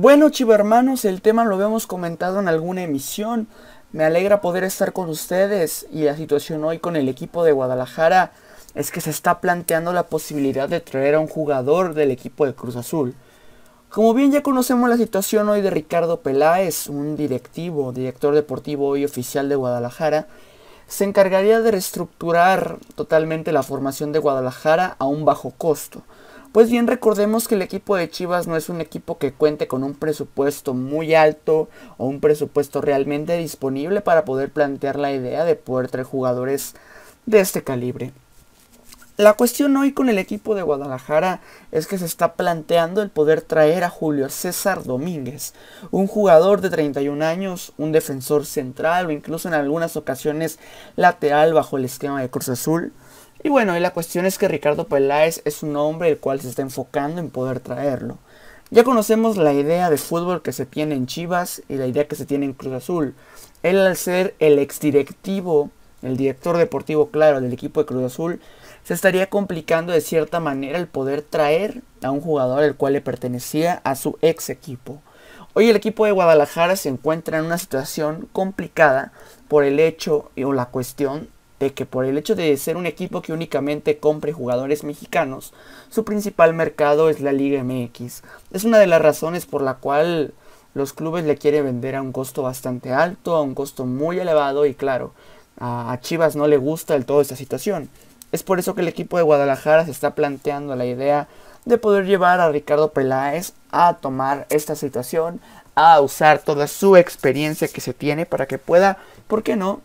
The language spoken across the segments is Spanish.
Bueno, hermanos, el tema lo habíamos comentado en alguna emisión. Me alegra poder estar con ustedes y la situación hoy con el equipo de Guadalajara es que se está planteando la posibilidad de traer a un jugador del equipo de Cruz Azul. Como bien ya conocemos la situación hoy de Ricardo Peláez, un directivo, director deportivo y oficial de Guadalajara, se encargaría de reestructurar totalmente la formación de Guadalajara a un bajo costo. Pues bien, recordemos que el equipo de Chivas no es un equipo que cuente con un presupuesto muy alto o un presupuesto realmente disponible para poder plantear la idea de poder traer jugadores de este calibre. La cuestión hoy con el equipo de Guadalajara es que se está planteando el poder traer a Julio César Domínguez, un jugador de 31 años, un defensor central o incluso en algunas ocasiones lateral bajo el esquema de Cruz Azul, y bueno, y la cuestión es que Ricardo Peláez es un hombre el cual se está enfocando en poder traerlo. Ya conocemos la idea de fútbol que se tiene en Chivas y la idea que se tiene en Cruz Azul. Él al ser el exdirectivo, el director deportivo, claro, del equipo de Cruz Azul, se estaría complicando de cierta manera el poder traer a un jugador el cual le pertenecía a su ex equipo. Hoy el equipo de Guadalajara se encuentra en una situación complicada por el hecho o la cuestión de eh, que por el hecho de ser un equipo que únicamente compre jugadores mexicanos, su principal mercado es la Liga MX. Es una de las razones por la cual los clubes le quieren vender a un costo bastante alto, a un costo muy elevado y claro, a Chivas no le gusta del todo esta situación. Es por eso que el equipo de Guadalajara se está planteando la idea de poder llevar a Ricardo Peláez a tomar esta situación, a usar toda su experiencia que se tiene para que pueda, ¿por qué no?,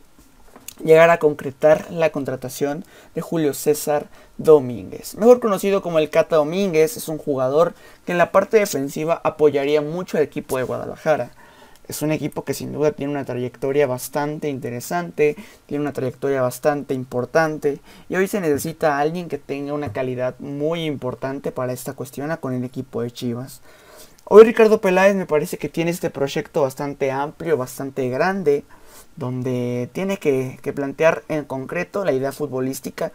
llegar a concretar la contratación de Julio César Domínguez. Mejor conocido como el Cata Domínguez, es un jugador que en la parte defensiva apoyaría mucho al equipo de Guadalajara. Es un equipo que sin duda tiene una trayectoria bastante interesante, tiene una trayectoria bastante importante y hoy se necesita alguien que tenga una calidad muy importante para esta cuestión con el equipo de Chivas. Hoy Ricardo Peláez me parece que tiene este proyecto bastante amplio, bastante grande donde tiene que, plantear en concreto la idea futbolística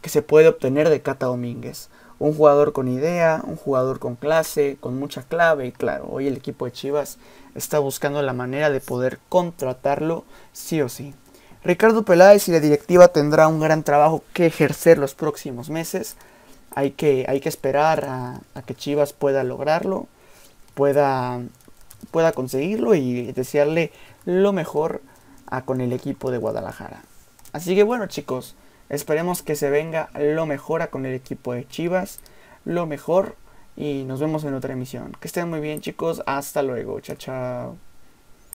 que se puede obtener de Cata Domínguez. Un jugador con idea, un jugador con clase, con mucha clave y claro, hoy el equipo de Chivas está buscando la manera de poder contratarlo sí o sí. Ricardo Peláez y la directiva tendrá un gran trabajo que ejercer los próximos meses. Hay que, esperar a, que Chivas pueda lograrlo, pueda, pueda conseguirlo y desearle lo mejor a con el equipo de Guadalajara. Así que bueno chicos, esperemos que se venga lo mejor a con el equipo de Chivas, lo mejor y nos vemos en otra emisión. Que estén muy bien chicos, hasta luego, chao chao.